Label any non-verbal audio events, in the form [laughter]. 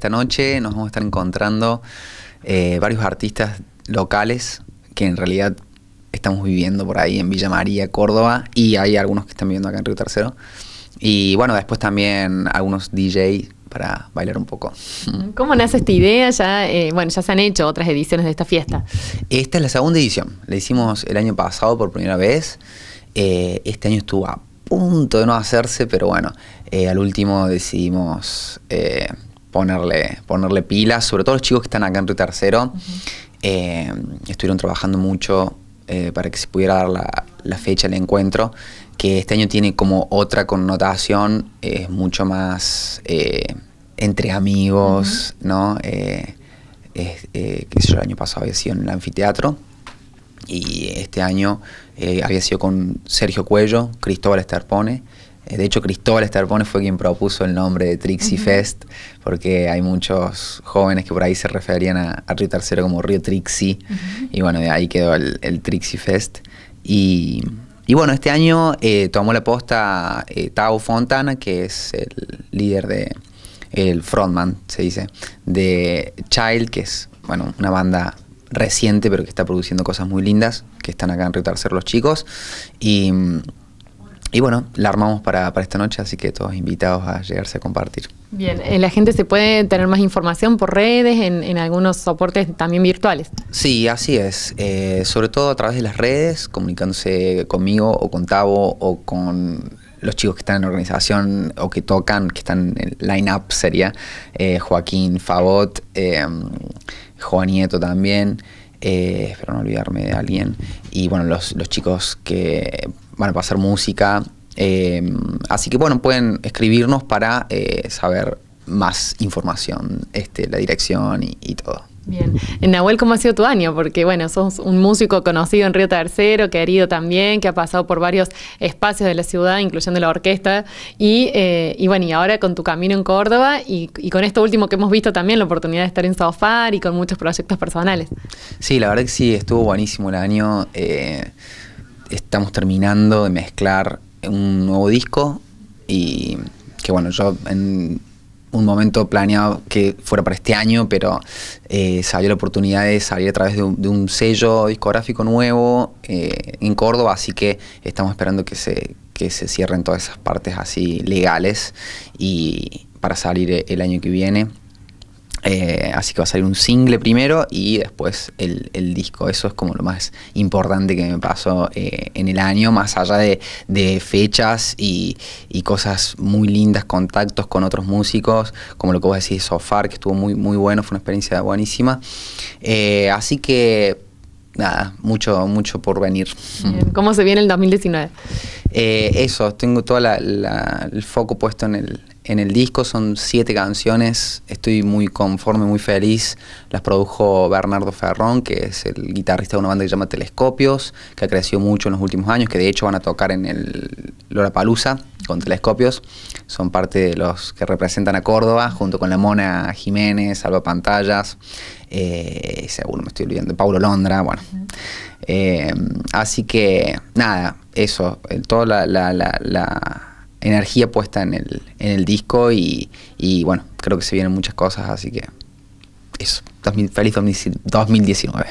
esta noche nos vamos a estar encontrando eh, varios artistas locales que en realidad estamos viviendo por ahí en Villa María, Córdoba, y hay algunos que están viviendo acá en Río Tercero. Y bueno, después también algunos DJ para bailar un poco. [laughs] ¿Cómo nace esta idea? Ya, eh, bueno, ya se han hecho otras ediciones de esta fiesta. Esta es la segunda edición. La hicimos el año pasado por primera vez. Eh, este año estuvo a punto de no hacerse, pero bueno, al último decidimos ponerle, ponerle pilas, sobre todo los chicos que están acá en Río Tercero. Eh, estuvieron trabajando mucho eh, para que se pudiera dar la, fecha del encuentro, que este año tiene como otra connotación, es mucho más eh, entre amigos, ¿no? que el año pasado había sido en el anfiteatro y este año había sido con Sergio Cuello, Cristóbal Estarpone eh, de hecho, Cristóbal Estarpones fue quien propuso el nombre de Trixie Fest, porque hay muchos jóvenes que por ahí se referían a, a Río Tercero como Río Trixie, y bueno, de ahí quedó el, Trixie Fest. Y, y, bueno, este año eh, tomó la posta eh, Tao Fontana, que es el líder de, el frontman, se dice, de Child, que es, bueno, una banda reciente, pero que está produciendo cosas muy lindas, que están acá en Río Tercero los chicos, y y bueno, la armamos para, para, esta noche, así que todos invitados a llegarse a compartir. Bien, eh, la gente se puede tener más información por redes, en, en algunos soportes también virtuales. Sí, así es. Eh, sobre todo a través de las redes, comunicándose conmigo o con Tavo o con los chicos que están en la organización o que tocan, que están en line-up sería eh, Joaquín Favot, eh, Nieto también eh, espero no olvidarme de alguien, y bueno, los, los chicos que van a pasar música. Eh, así que bueno, pueden escribirnos para eh, saber más información, este, la dirección y todo. Bien. Nahuel, ¿cómo ha sido tu año? Porque, bueno, sos un músico conocido en Río Tercero, querido también, que ha pasado por varios espacios de la ciudad, incluyendo la orquesta. Y, eh, y bueno, y ahora con tu camino en Córdoba y, y, con esto último que hemos visto también, la oportunidad de estar en Sofar y con muchos proyectos personales. Sí, la verdad que sí, estuvo buenísimo el año. Eh, estamos terminando de mezclar un nuevo disco y que, bueno, yo en un momento planeado que fuera para este año, pero eh, salió la oportunidad de salir a través de un, sello discográfico nuevo eh, en Córdoba, así que estamos esperando que se, que se cierren todas esas partes así legales y para salir el año que viene. Eh, así que va a salir un single primero y después el, disco. Eso es como lo más importante que me pasó eh, en el año, más allá de, fechas y, cosas muy lindas, contactos con otros músicos, como lo que vos decís, Sofar, que estuvo muy, muy bueno, fue una experiencia buenísima. Eh, así que nada, mucho, mucho por venir. ¿Cómo se viene el 2019? eso, tengo todo el foco puesto en el, en el disco son siete canciones, estoy muy conforme, muy feliz. Las produjo Bernardo Ferrón, que es el guitarrista de una banda que se llama Telescopios, que ha crecido mucho en los últimos años, que de hecho van a tocar en el Lora Palusa con Telescopios. Son parte de los que representan a Córdoba, junto con la Mona Jiménez, Alba Pantallas, eh, seguro me estoy olvidando, Paulo Londra, bueno. Eh, así que nada, eso, eh, toda la energía puesta en el, en el disco y, y, bueno, creo que se vienen muchas cosas, así que eso, feliz 2019.